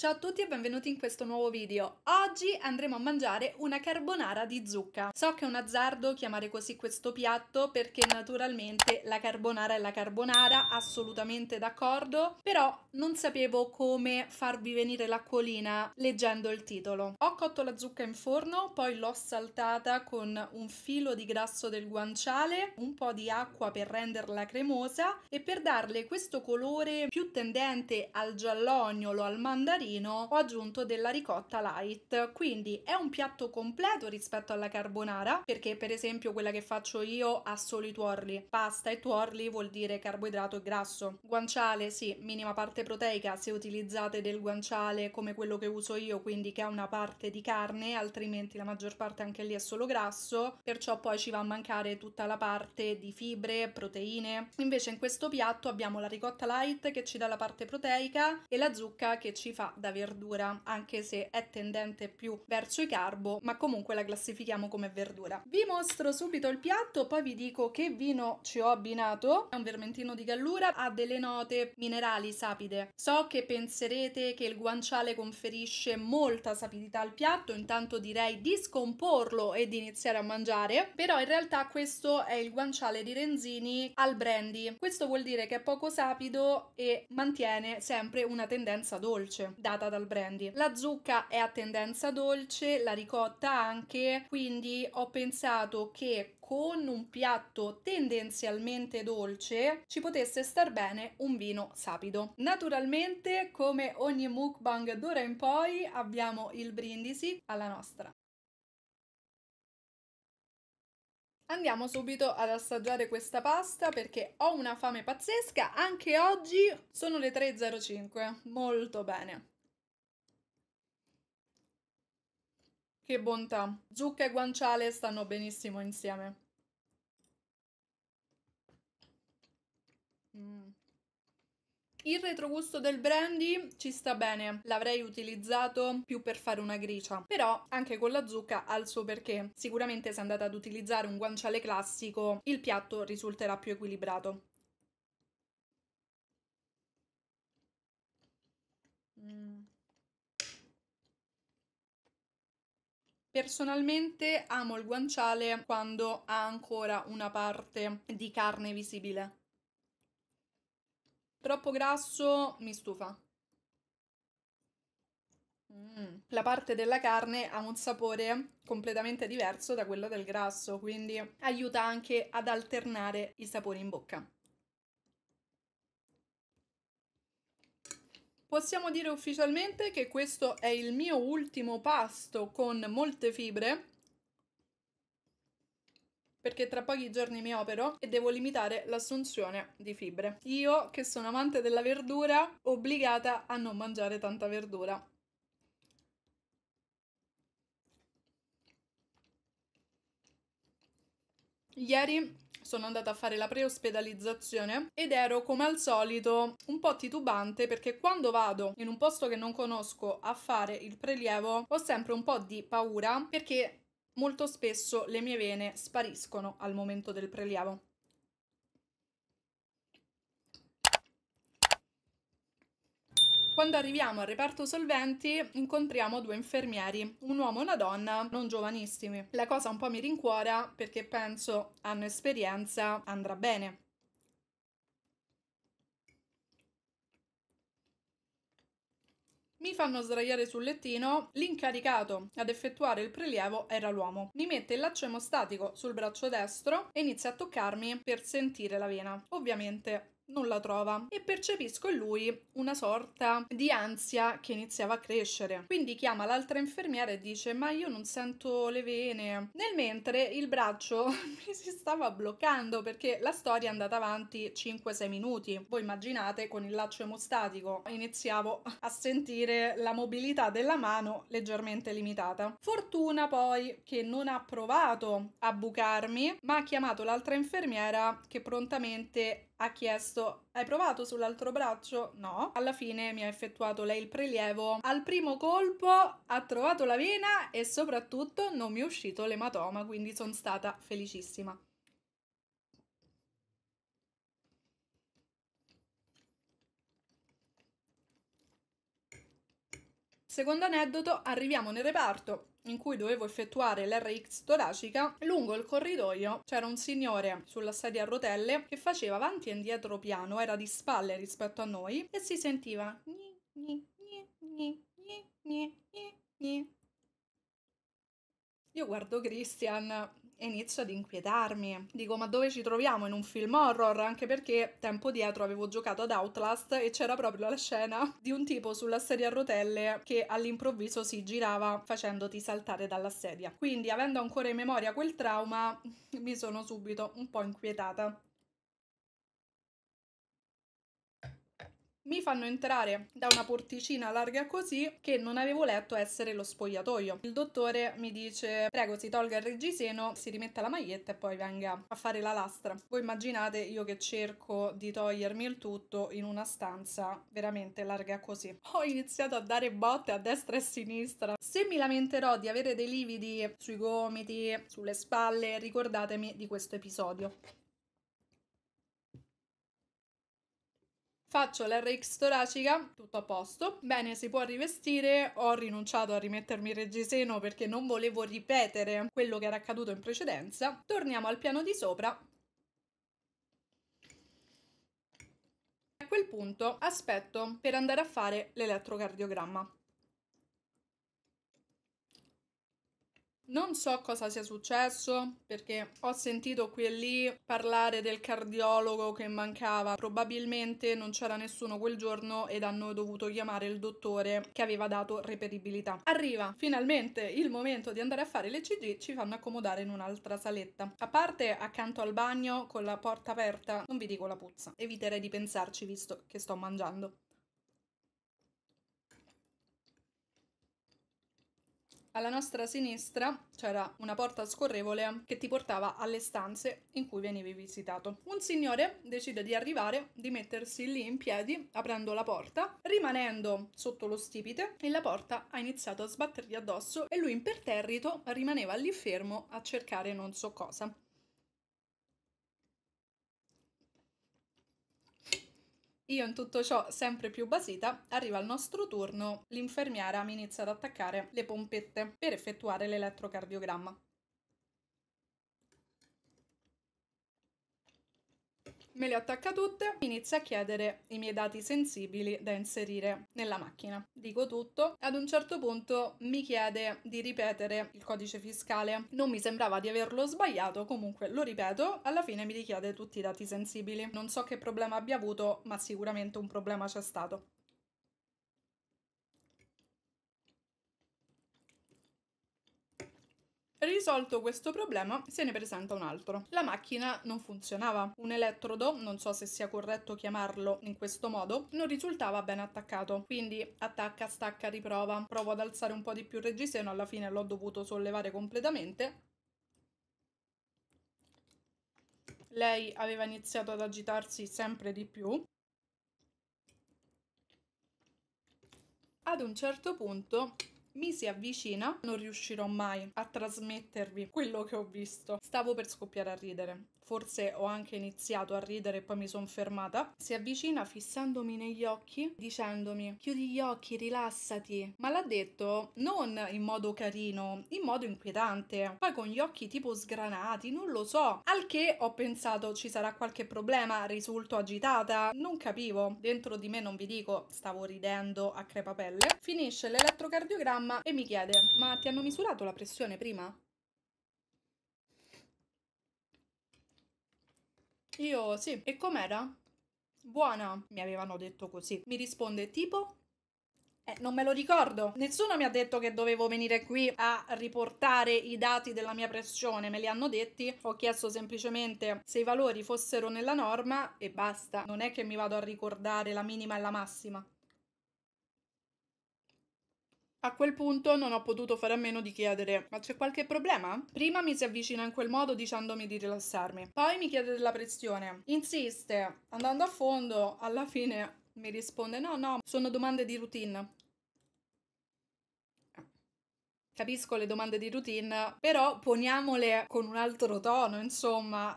Ciao a tutti e benvenuti in questo nuovo video. Oggi andremo a mangiare una carbonara di zucca. So che è un azzardo chiamare così questo piatto perché naturalmente la carbonara è la carbonara, assolutamente d'accordo, però non sapevo come farvi venire l'acquolina leggendo il titolo. Ho cotto la zucca in forno, poi l'ho saltata con un filo di grasso del guanciale, un po' di acqua per renderla cremosa e per darle questo colore più tendente al giallognolo, al mandarino pecorino ho aggiunto della ricotta light, quindi è un piatto completo rispetto alla carbonara, perché per esempio quella che faccio io ha solo i tuorli, pasta e tuorli vuol dire carboidrato e grasso. Guanciale, sì, minima parte proteica se utilizzate del guanciale come quello che uso io, quindi che ha una parte di carne, altrimenti la maggior parte anche lì è solo grasso, perciò poi ci va a mancare tutta la parte di fibre, proteine. Invece in questo piatto abbiamo la ricotta light che ci dà la parte proteica e la zucca che ci fa da verdura, anche se è tendente più verso i carbo, ma comunque la classifichiamo come verdura. Vi mostro subito il piatto, poi vi dico che vino ci ho abbinato. È un vermentino di gallura, ha delle note minerali sapide. So che penserete che il guanciale conferisce molta sapidità al piatto, intanto direi di scomporlo e di iniziare a mangiare, però in realtà questo è il guanciale di Renzini al brandy. Questo vuol dire che è poco sapido e mantiene sempre una tendenza dolce. Da data dal brandy. La zucca è a tendenza dolce, la ricotta anche, quindi ho pensato che con un piatto tendenzialmente dolce ci potesse star bene un vino sapido. Naturalmente, come ogni mukbang d'ora in poi, abbiamo il brindisi alla nostra. Andiamo subito ad assaggiare questa pasta perché ho una fame pazzesca, anche oggi sono le 3.05, molto bene. Che bontà. Zucca e guanciale stanno benissimo insieme. Mm. Il retrogusto del brandy ci sta bene, l'avrei utilizzato più per fare una gricia, però anche con la zucca ha il suo perché. Sicuramente se andate ad utilizzare un guanciale classico il piatto risulterà più equilibrato. Mmm. Personalmente amo il guanciale quando ha ancora una parte di carne visibile. Troppo grasso mi stufa. Mm. La parte della carne ha un sapore completamente diverso da quello del grasso, quindi aiuta anche ad alternare i sapori in bocca. Possiamo dire ufficialmente che questo è il mio ultimo pasto con molte fibre perché tra pochi giorni mi opero e devo limitare l'assunzione di fibre. Io, che sono amante della verdura, obbligata a non mangiare tanta verdura. Ieri sono andata a fare la preospedalizzazione ed ero come al solito un po' titubante perché quando vado in un posto che non conosco a fare il prelievo ho sempre un po' di paura perché molto spesso le mie vene spariscono al momento del prelievo. Quando arriviamo al reparto solventi incontriamo due infermieri, un uomo e una donna, non giovanissimi. La cosa un po' mi rincuora perché penso hanno esperienza, andrà bene. Mi fanno sdraiare sul lettino, l'incaricato ad effettuare il prelievo era l'uomo. Mi mette il laccio emostatico sul braccio destro e inizia a toccarmi per sentire la vena. Ovviamente non la trova e percepisco in lui una sorta di ansia che iniziava a crescere. Quindi chiama l'altra infermiera e dice ma io non sento le vene. Nel mentre il braccio mi si stava bloccando perché la storia è andata avanti 5-6 minuti. Voi immaginate con il laccio emostatico iniziavo a sentire la mobilità della mano leggermente limitata. Fortuna poi che non ha provato a bucarmi ma ha chiamato l'altra infermiera che prontamente ha chiesto hai provato sull'altro braccio? No. Alla fine mi ha effettuato lei il prelievo. Al primo colpo ha trovato la vena e soprattutto non mi è uscito l'ematoma, quindi sono stata felicissima. Secondo aneddoto, arriviamo nel reparto in cui dovevo effettuare l'RX toracica, lungo il corridoio c'era un signore sulla sedia a rotelle che faceva avanti e indietro piano, era di spalle rispetto a noi e si sentiva gni, gni, gni, gni, gni, gni. Io guardo Christian e inizio ad inquietarmi. Dico, ma dove ci troviamo? In un film horror? Anche perché tempo dietro avevo giocato ad Outlast e c'era proprio la scena di un tipo sulla sedia a rotelle che all'improvviso si girava facendoti saltare dalla sedia. Quindi, avendo ancora in memoria quel trauma, mi sono subito un po' inquietata mi fanno entrare da una porticina larga così che non avevo letto essere lo spogliatoio. Il dottore mi dice prego si tolga il reggiseno, si rimetta la maglietta e poi venga a fare la lastra. Voi immaginate io che cerco di togliermi il tutto in una stanza veramente larga così. Ho iniziato a dare botte a destra e a sinistra. Se mi lamenterò di avere dei lividi sui gomiti, sulle spalle, ricordatemi di questo episodio. Faccio l'RX toracica, tutto a posto. Bene, si può rivestire. Ho rinunciato a rimettermi il reggiseno perché non volevo ripetere quello che era accaduto in precedenza. Torniamo al piano di sopra. A quel punto aspetto per andare a fare l'elettrocardiogramma. Non so cosa sia successo perché ho sentito qui e lì parlare del cardiologo che mancava, probabilmente non c'era nessuno quel giorno ed hanno dovuto chiamare il dottore che aveva dato reperibilità. Arriva finalmente il momento di andare a fare le CG, ci fanno accomodare in un'altra saletta. A parte accanto al bagno con la porta aperta, non vi dico la puzza, eviterei di pensarci visto che sto mangiando. Alla nostra sinistra c'era una porta scorrevole che ti portava alle stanze in cui venivi visitato. Un signore decide di arrivare, di mettersi lì in piedi, aprendo la porta, rimanendo sotto lo stipite e la porta ha iniziato a sbattergli addosso e lui imperterrito rimaneva lì fermo a cercare non so cosa. Io in tutto ciò, sempre più basita, arriva il nostro turno, l'infermiera mi inizia ad attaccare le pompette per effettuare l'elettrocardiogramma. me le attacca tutte, inizia a chiedere i miei dati sensibili da inserire nella macchina. Dico tutto, ad un certo punto mi chiede di ripetere il codice fiscale. Non mi sembrava di averlo sbagliato, comunque lo ripeto, alla fine mi richiede tutti i dati sensibili. Non so che problema abbia avuto, ma sicuramente un problema c'è stato. Risolto questo problema, se ne presenta un altro. La macchina non funzionava. Un elettrodo, non so se sia corretto chiamarlo in questo modo, non risultava ben attaccato. Quindi attacca, stacca, riprova. Provo ad alzare un po' di più il reggiseno, alla fine l'ho dovuto sollevare completamente. Lei aveva iniziato ad agitarsi sempre di più. Ad un certo punto mi si avvicina, non riuscirò mai a trasmettervi quello che ho visto. Stavo per scoppiare a ridere forse ho anche iniziato a ridere e poi mi sono fermata, si avvicina fissandomi negli occhi dicendomi chiudi gli occhi, rilassati, ma l'ha detto non in modo carino, in modo inquietante, poi con gli occhi tipo sgranati, non lo so, al che ho pensato ci sarà qualche problema, risulto agitata, non capivo, dentro di me non vi dico, stavo ridendo a crepapelle, finisce l'elettrocardiogramma e mi chiede ma ti hanno misurato la pressione prima? Io sì. E com'era? Buona, mi avevano detto così. Mi risponde tipo eh, non me lo ricordo. Nessuno mi ha detto che dovevo venire qui a riportare i dati della mia pressione, me li hanno detti. Ho chiesto semplicemente se i valori fossero nella norma e basta. Non è che mi vado a ricordare la minima e la massima. A quel punto non ho potuto fare a meno di chiedere: Ma c'è qualche problema? Prima mi si avvicina in quel modo dicendomi di rilassarmi, poi mi chiede della pressione. Insiste, andando a fondo, alla fine mi risponde: No, no, sono domande di routine. Capisco le domande di routine, però poniamole con un altro tono, insomma.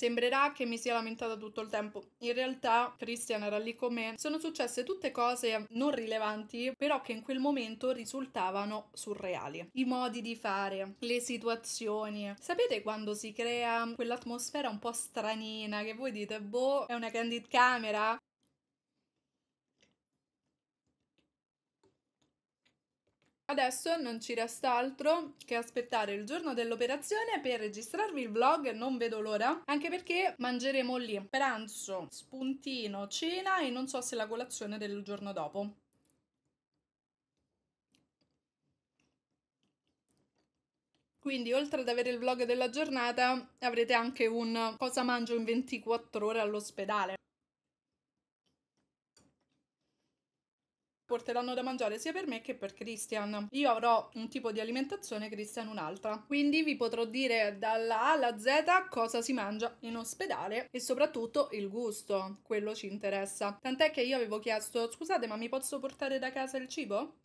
Sembrerà che mi sia lamentata tutto il tempo. In realtà Christian era lì con me. Sono successe tutte cose non rilevanti, però che in quel momento risultavano surreali. I modi di fare, le situazioni. Sapete quando si crea quell'atmosfera un po' stranina che voi dite, boh, è una candid camera? Adesso non ci resta altro che aspettare il giorno dell'operazione per registrarvi il vlog, non vedo l'ora, anche perché mangeremo lì pranzo, spuntino, cena e non so se la colazione del giorno dopo. Quindi oltre ad avere il vlog della giornata avrete anche un cosa mangio in 24 ore all'ospedale. porteranno da mangiare sia per me che per Christian. Io avrò un tipo di alimentazione, Christian un'altra. Quindi vi potrò dire dalla A alla Z cosa si mangia in ospedale e soprattutto il gusto, quello ci interessa. Tant'è che io avevo chiesto, scusate ma mi posso portare da casa il cibo?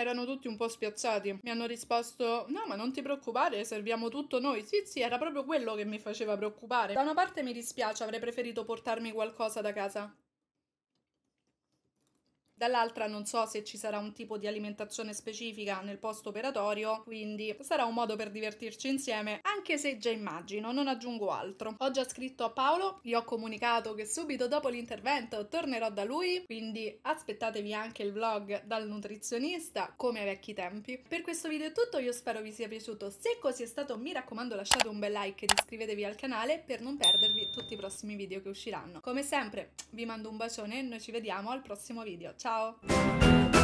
Erano tutti un po' spiazzati. Mi hanno risposto: No, ma non ti preoccupare, serviamo tutto noi. Sì, sì, era proprio quello che mi faceva preoccupare. Da una parte mi dispiace, avrei preferito portarmi qualcosa da casa dall'altra non so se ci sarà un tipo di alimentazione specifica nel post operatorio, quindi sarà un modo per divertirci insieme, anche se già immagino, non aggiungo altro. Ho già scritto a Paolo, gli ho comunicato che subito dopo l'intervento tornerò da lui, quindi aspettatevi anche il vlog dal nutrizionista, come ai vecchi tempi. Per questo video è tutto, io spero vi sia piaciuto, se così è stato mi raccomando lasciate un bel like e iscrivetevi al canale per non perdervi tutti i prossimi video che usciranno. Come sempre vi mando un bacione e noi ci vediamo al prossimo video, ciao! tchau.